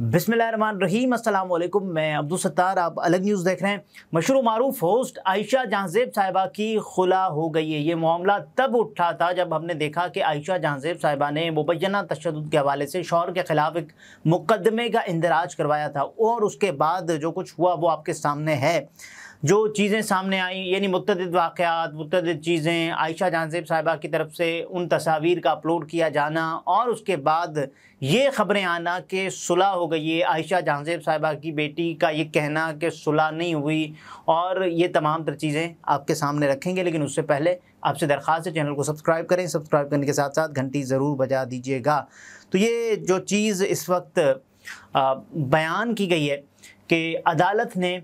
बिसमीम अल्लाम मैं अब्दुल सत्तार आप अलग न्यूज़ देख रहे हैं मशहूर मरूफ होस्ट आयशा जहाँजेब साहिबा की खुला हो गई है ये मामला तब उठा था जब हमने देखा कि आयशा जहाँजेब साहिबा ने मुबैना तशद के हवाले से शौर के ख़िलाफ़ एक मुकदमे का इंदराज करवाया था और उसके बाद जो कुछ हुआ वो आपके सामने है जो चीज़ें सामने आई यानी मुतद वाक़ात मुतद चीज़ें आयशा जानसेब साहिबा की तरफ से उन तस्वीर का अपलोड किया जाना और उसके बाद ये ख़बरें आना कि सुलह हो गई है आयशा जानसेब साहिबा की बेटी का ये कहना कि सुलह नहीं हुई और ये तमाम तर चीज़ें आपके सामने रखेंगे लेकिन उससे पहले आपसे दरख्वास्त है चैनल को सब्सक्राइब करें सब्सक्राइब करने के साथ साथ घंटी ज़रूर बजा दीजिएगा तो ये जो चीज़ इस वक्त बयान की गई है कि अदालत ने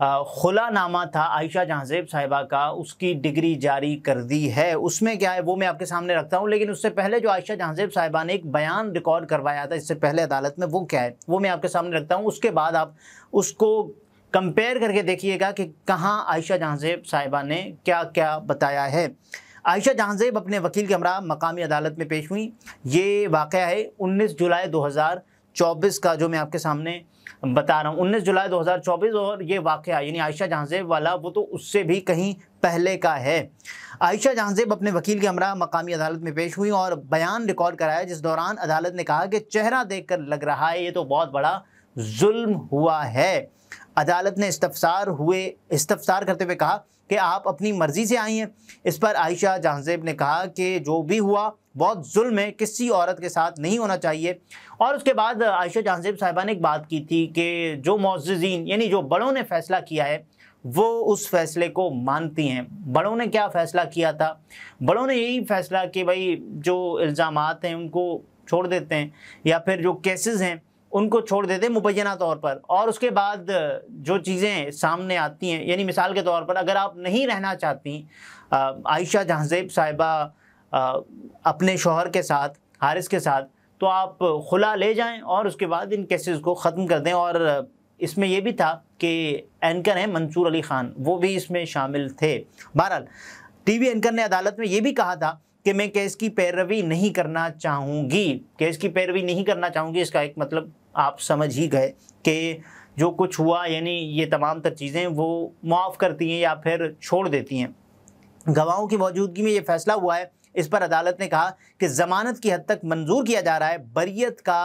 खुला नामा था आयशा जहाँजेब साहिबा का उसकी डिग्री जारी कर दी है उसमें क्या है वो मैं आपके सामने रखता हूँ लेकिन उससे पहले जो आयशा जहाँजेब साहिबा ने एक बयान रिकॉर्ड करवाया था इससे पहले अदालत में वो क्या है वो मैं आपके सामने रखता हूँ उसके बाद आप उसको कंपेयर करके देखिएगा कि कहाँ आयशा जहाँजेब साहिबा ने क्या क्या बताया है आयशा जहाँजेब अपने वकील के हमरा मकामी अदालत में पेश हुई ये वाक़ है उन्नीस जुलाई दो का जो मैं आपके सामने बता रहा हूँ उन्नीस जुलाई 2024 और ये वाक़ यानी आयशा जहाँजेब वाला वो तो उससे भी कहीं पहले का है आयशा जहाँजेब अपने वकील के हमरा मकामी अदालत में पेश हुई और बयान रिकॉर्ड कराया जिस दौरान अदालत ने कहा कि चेहरा देख कर लग रहा है ये तो बहुत बड़ा जुल्म हुआ है अदालत ने इस्तफसार हुए इस्तफसार करते हुए कहा कि आप अपनी मर्ज़ी से आई हैं इस पर आयशा जहाँजेब ने कहा कि जो भी हुआ बहुत जुल्म है किसी औरत के साथ नहीं होना चाहिए और उसके बाद आयशा जहांजेब साहिबा ने एक बात की थी कि जो मोजीन यानी जो बड़ों ने फैसला किया है वो उस फैसले को मानती हैं बड़ों ने क्या फ़ैसला किया था बड़ों ने यही फैसला कि भाई जो इल्ज़ाम हैं उनको छोड़ देते हैं या फिर जो केसेस हैं उनको छोड़ देते हैं मुबैना तौर पर और उसके बाद जो चीज़ें सामने आती हैं यानी मिसाल के तौर पर अगर आप नहीं रहना चाहती आयशा जहाँजेब साहिबा अपने शोहर के साथ हारिस के साथ तो आप खुला ले जाएं और उसके बाद इन केसेस को ख़त्म कर दें और इसमें यह भी था कि एंकर हैं मंसूर अली ख़ान वो भी इसमें शामिल थे बहरहाल टीवी एंकर ने अदालत में ये भी कहा था कि मैं केस की पैरवी नहीं करना चाहूँगी केस की पैरवी नहीं करना चाहूँगी इसका एक मतलब आप समझ ही गए कि जो कुछ हुआ यानी ये तमाम तर चीज़ें वो मुआफ़ करती हैं या फिर छोड़ देती हैं गवाहों की मौजूदगी में ये फैसला हुआ है इस पर अदालत ने कहा कि ज़मानत की हद तक मंजूर किया जा रहा है बरीत का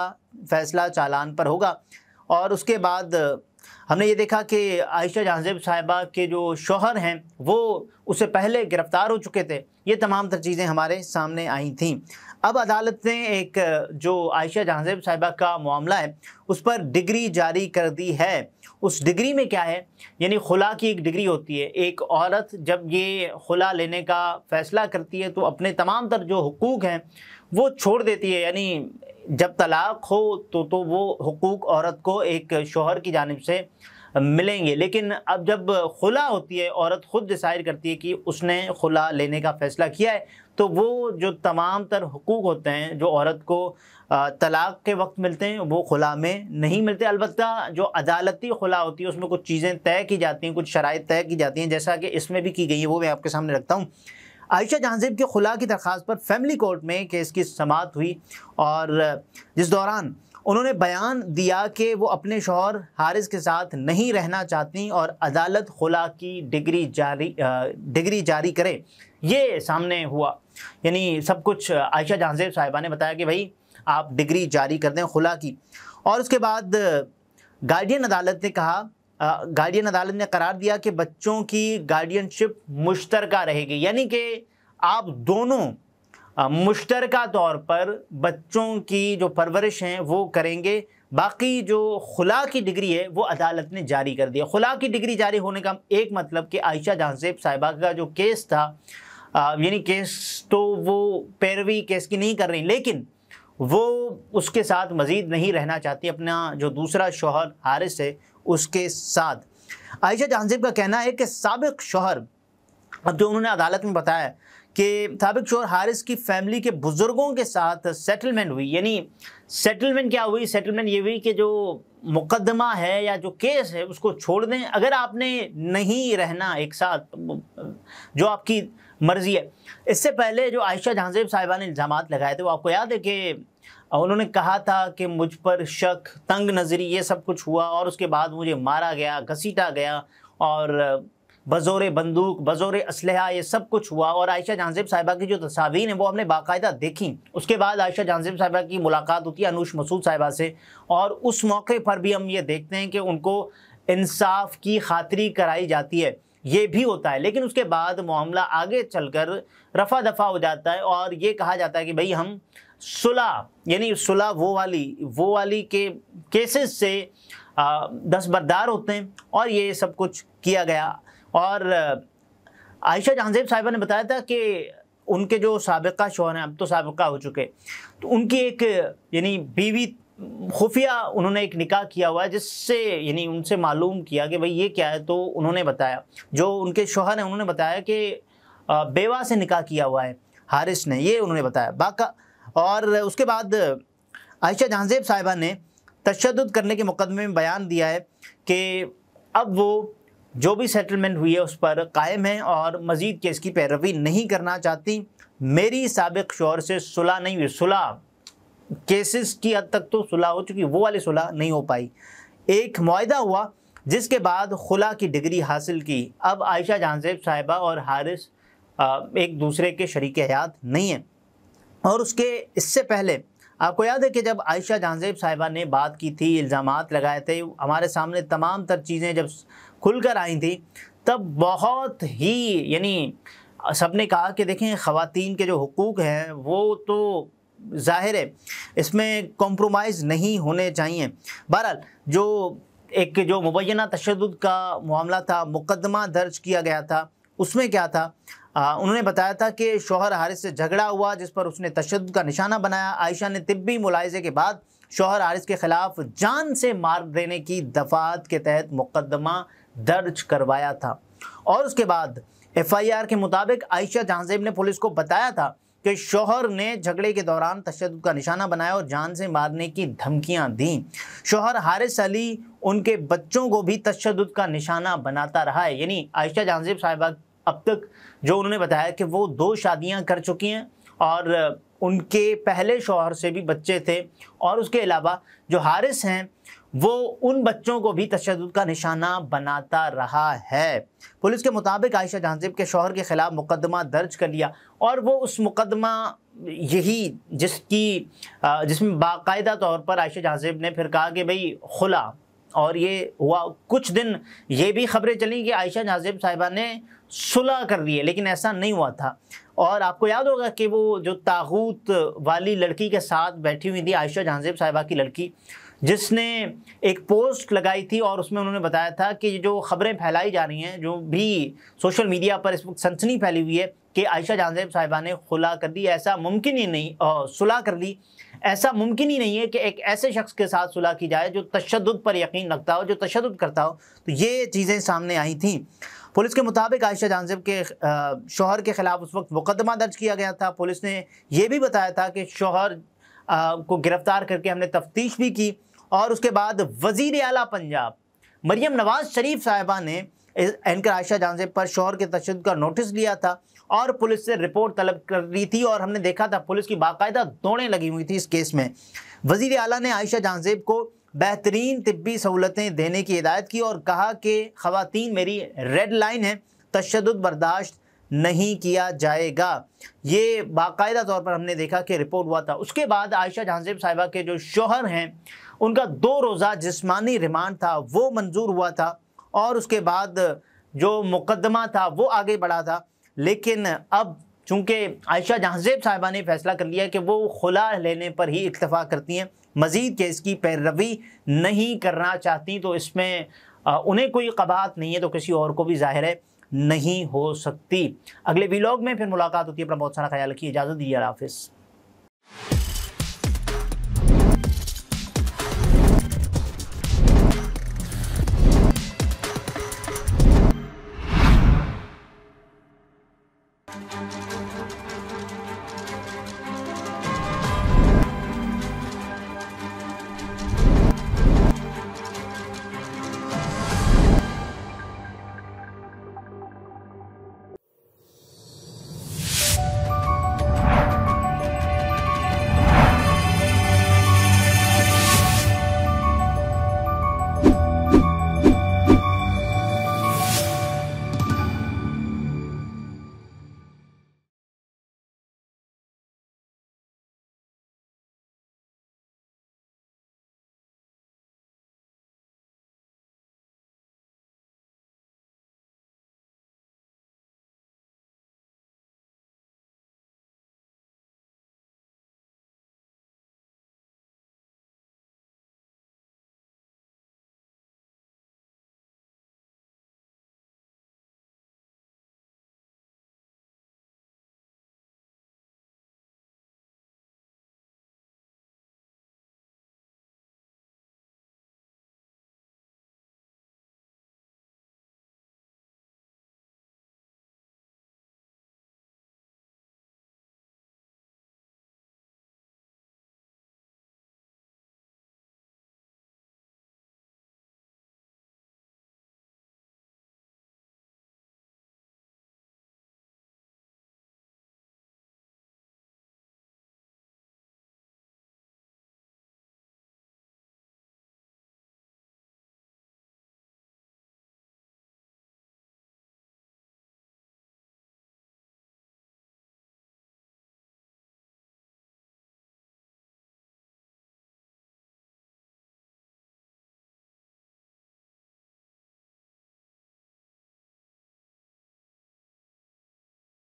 फैसला चालान पर होगा और उसके बाद हमने ये देखा कि आयशा जहाजेब साहिबा के जो शोहर हैं वो उससे पहले गिरफ़्तार हो चुके थे ये तमाम तर चीज़ें हमारे सामने आई थीं अब अदालत ने एक जो आयशा जहाँजेब साहिबा का मामला है उस पर डिग्री जारी कर दी है उस डिग्री में क्या है यानी खुला की एक डिग्री होती है एक औरत जब ये खुला लेने का फ़ैसला करती है तो अपने तमाम तर जो हकूक़ हैं वो छोड़ देती है यानी जब तलाक़ हो तो तो वो हकूक़ औरत को एक शोहर की जानब से मिलेंगे लेकिन अब जब खुला होती है औरत ख़ुद डिसाइड करती है कि उसने खुला लेने का फ़ैसला किया है तो वो जो तमाम तर हकूक़ होते हैं जो औरत को तलाक़ के वक्त मिलते हैं वो खुला में नहीं मिलते अलबत् जो अदालती खुला होती है उसमें कुछ चीज़ें तय की जाती हैं कुछ शराइ तय की जाती हैं जैसा कि इसमें भी की गई है वो मैं आपके सामने रखता हूँ आयशा जहाँजेब के खुला की दरख्वास्त पर फैमिली कोर्ट में केस की समात हुई और जिस दौरान उन्होंने बयान दिया कि वो अपने शोहर हारिस के साथ नहीं रहना चाहती और अदालत खुला की डिग्री जारी डिग्री जारी करे ये सामने हुआ यानी सब कुछ आयशा जहाँजेब साहिबा ने बताया कि भाई आप डिग्री जारी कर दें खुला की और उसके बाद गार्डियन अदालत ने कहा गार्डियन अदालत ने करार दिया कि बच्चों की गार्डियनशिप मुश्तरका रहेगी यानी कि आप दोनों मुश्तर तौर पर बच्चों की जो परवरिश हैं वो करेंगे बाकी जो खुला की डिग्री है वो अदालत ने जारी कर दिया खुला की डिग्री जारी होने का एक मतलब कि आयशा जहाँसेब साहिबा का जो केस था यानी केस तो वो पैरवी केस की नहीं कर रही लेकिन वो उसके साथ मज़ीद नहीं रहना चाहती अपना जो दूसरा शोहर हारिस है उसके साथ आयशा जहाँसेब का कहना है कि सबक शोहर अब जो उन्होंने अदालत में बताया कि सबक शोर हारिस की फैमिली के बुज़ुर्गों के साथ सेटलमेंट हुई यानी सेटलमेंट क्या हुई सेटलमेंट ये हुई कि जो मुकदमा है या जो केस है उसको छोड़ दें अगर आपने नहीं रहना एक साथ जो आपकी मर्ज़ी है इससे पहले जो आयशा जहाँजेब साहिबा ने इल्ज़ाम लगाए थे वो आपको याद है कि उन्होंने कहा था कि मुझ पर शक तंग नज़री ये सब कुछ हुआ और उसके बाद मुझे मारा गया घसीटा गया और बजोरे बंदूक बज़ोर इसलहा ये सब कुछ हुआ और आयशा जानजेब साहिबा की जो तस्वीर हैं वो हमने बाकायदा देखी उसके बाद आयशा जहाजेब साहिबा की मुलाकात होती है अनूश मसूद साहिबा से और उस मौके पर भी हम ये देखते हैं कि उनको इंसाफ की खातरी कराई जाती है ये भी होता है लेकिन उसके बाद मामला आगे चलकर रफा दफा हो जाता है और ये कहा जाता है कि भाई हम सुलह यानी सुलह वो वाली वो वाली के केसेस से दस्तबरदार होते हैं और ये सब कुछ किया गया और आयशा जहांजेब साहिबा ने बताया था कि उनके जो सबका शोहर हैं अब तो सबका हो चुके तो उनकी एक यानी बीवी खुफिया उन्होंने एक निकाह किया हुआ है जिससे यानी उनसे मालूम किया कि भाई ये क्या है तो उन्होंने बताया जो उनके शोहर हैं उन्होंने बताया कि बेवा से निकाह किया हुआ है हारिस ने ये उन्होंने बताया बाका और उसके बाद आयशा जहांजेब साहिबा ने तशद करने के मुकदमे में बयान दिया है कि अब वो जो भी सेटलमेंट हुई है उस पर कायम है और मज़ीद केस की पैरवी नहीं करना चाहती मेरी सबक शोर से सुलह नहीं हुई सुलह केसेस की हद तक तो सुलह हो चुकी वो वाली सुलह नहीं हो पाई एक माहा हुआ जिसके बाद खुला की डिग्री हासिल की अब आयशा जहानजेब साहिबा और हारिस एक दूसरे के शरीक हयात नहीं हैं और उसके इससे पहले आपको याद है कि जब आयशा जहाँजेब साहिबा ने बात की थी इल्ज़ाम लगाए थे हमारे सामने तमाम तर चीज़ें जब खुल कर आई थी तब बहुत ही यानी सब ने कहा कि देखें ख़वान के जो हकूक़ हैं वो तो ज़ाहिर है इसमें कॉम्प्रोमाइज़ नहीं होने चाहिए बहरहाल जो एक जो मुबैना तशद का मामला था मुकदमा दर्ज किया गया था उसमें क्या था आ, उन्होंने बताया था कि शोहर हारिस से झगड़ा हुआ जिस पर उसने तशद का निशाना बनाया आयशा ने तिब्बी मुलायजे के बाद शोहर हारिस के ख़िलाफ़ जान से मार देने की दफात के तहत मुकदमा दर्ज करवाया था और उसके बाद एफ आई आर के मुताबिक आयशा जहाँजेब ने पुलिस को बताया था कि शोहर ने झगड़े के दौरान तशद का निशाना बनाया और जान से मारने की धमकियां दी शोहर हारिस अली उनके बच्चों को भी तशद का निशाना बनाता रहा है यानी आयशा जानजेब साहिबा अब तक जो उन्होंने बताया कि वो दो शादियां कर चुकी हैं और उनके पहले शोहर से भी बच्चे थे और उसके अलावा जो हारिस हैं वो उन बच्चों को भी तशद का निशाना बनाता रहा है पुलिस के मुताबिक आयशा जहाजिब के शोहर के ख़िलाफ़ मुकदमा दर्ज कर लिया और वो उस मुकदमा यही जिसकी जिसमें बाकायदा तौर पर आयशा जहाजिब ने फिर कहा कि भाई खुला और ये हुआ कुछ दिन ये भी खबरें चली कि आयशा जहाजेब साहिबा ने सुलह कर दी है लेकिन ऐसा नहीं हुआ था और आपको याद होगा कि वो जो ताबूत वाली लड़की के साथ बैठी हुई थी आयशा जहाजिब साहिबा की लड़की जिसने एक पोस्ट लगाई थी और उसमें उन्होंने बताया था कि जो खबरें फैलाई जा रही हैं जो भी सोशल मीडिया पर इस वक्त सनसनी फैली हुई है कि आयशा जानजेब साहिबा ने खुला कर दी ऐसा मुमकिन ही नहीं सुलह कर दी ऐसा मुमकिन ही नहीं है कि एक ऐसे शख्स के साथ सुलह की जाए जो तशद पर यकीन रखता हो जो तशद करता हो तो ये चीज़ें सामने आई थी पुलिस के मुताबिक आयशा जानजेब के शोहर के ख़िलाफ़ उस वक्त मुकदमा दर्ज किया गया था पुलिस ने यह भी बताया था कि शोहर को गिरफ़्तार करके हमने तफ्तीश भी की और उसके बाद वजीर अला पंजाब मरियम नवाज शरीफ साहिबा ने एनकर आयशा जानसेब पर शोहर के तशद का नोटिस लिया था और पुलिस से रिपोर्ट तलब कर रही थी और हमने देखा था पुलिस की बाकायदा दौड़ें लगी हुई थी इस केस में वजीर अला ने आयशा जानसेब को बेहतरीन तबी सहूलतें देने की हिदायत की और कहा कि खातन मेरी रेड लाइन है तशद बर्दाश्त नहीं किया जाएगा ये बाकायदा तौर पर हमने देखा कि रिपोर्ट हुआ था उसके बाद आयशा जहाँजेब साहिबा के जो शोहर हैं उनका दो रोज़ा जिसमानी रिमांड था वो मंजूर हुआ था और उसके बाद जो मुकदमा था वो आगे बढ़ा था लेकिन अब चूँकि आयशा जहाँजेब साहिबा ने फैसला कर लिया कि वो खुला लेने पर ही इतफा करती हैं मज़ीद केस की पैरवी नहीं करना चाहती तो इसमें उन्हें कोई कबाहत नहीं है तो किसी और को भी जाहिर है नहीं हो सकती अगले वीलॉग में फिर मुलाकात होती है अपना बहुत सारा ख्याल रखिए इजाज़त दीजिए हाफिज़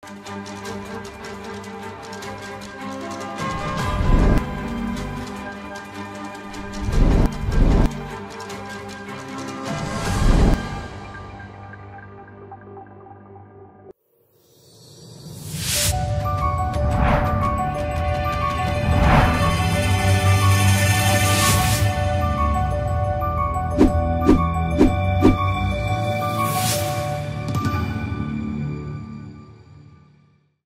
Thank you.